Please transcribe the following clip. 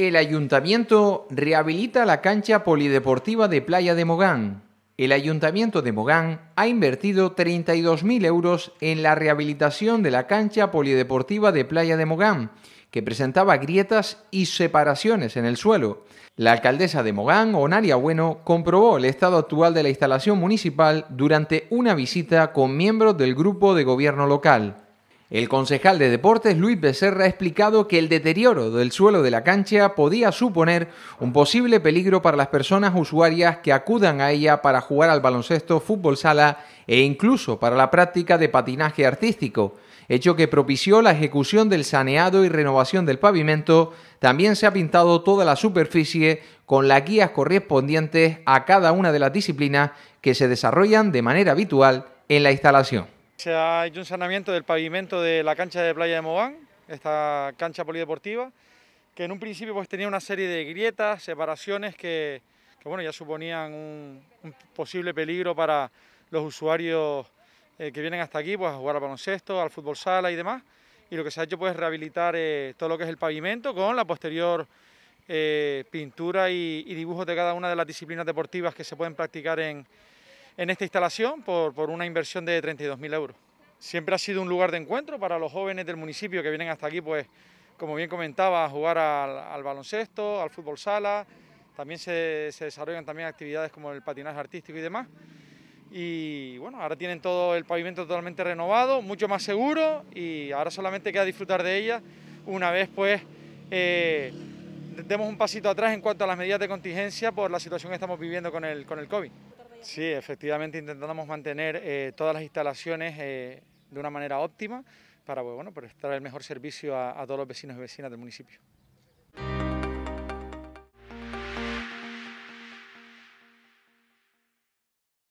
El ayuntamiento rehabilita la cancha polideportiva de Playa de Mogán. El ayuntamiento de Mogán ha invertido 32.000 euros en la rehabilitación de la cancha polideportiva de Playa de Mogán, que presentaba grietas y separaciones en el suelo. La alcaldesa de Mogán, Onaria Bueno, comprobó el estado actual de la instalación municipal durante una visita con miembros del grupo de gobierno local. El concejal de deportes Luis Becerra ha explicado que el deterioro del suelo de la cancha podía suponer un posible peligro para las personas usuarias que acudan a ella para jugar al baloncesto, fútbol sala e incluso para la práctica de patinaje artístico hecho que propició la ejecución del saneado y renovación del pavimento, también se ha pintado toda la superficie con las guías correspondientes a cada una de las disciplinas que se desarrollan de manera habitual en la instalación. Se ha hecho un saneamiento del pavimento de la cancha de playa de Mogán, esta cancha polideportiva, que en un principio pues, tenía una serie de grietas, separaciones que, bueno, ya suponían un, posible peligro para los usuarios eh, que vienen hasta aquí pues, a jugar al baloncesto, al fútbol sala y demás. Y lo que se ha hecho pues, es rehabilitar eh, todo lo que es el pavimento con la posterior eh, pintura y, y dibujos de cada una de las disciplinas deportivas que se pueden practicar en, en esta instalación por, una inversión de 32.000 euros. Siempre ha sido un lugar de encuentro para los jóvenes del municipio que vienen hasta aquí, pues, como bien comentaba, a jugar al, baloncesto, al fútbol sala, también se, desarrollan también actividades como el patinaje artístico y demás. Y bueno, ahora tienen todo el pavimento totalmente renovado, mucho más seguro y ahora solamente queda disfrutar de ella una vez pues eh, demos un pasito atrás en cuanto a las medidas de contingencia por la situación que estamos viviendo con el, con el COVID. Sí, efectivamente intentamos mantener eh, todas las instalaciones eh, de una manera óptima para bueno, prestar el mejor servicio a todos los vecinos y vecinas del municipio.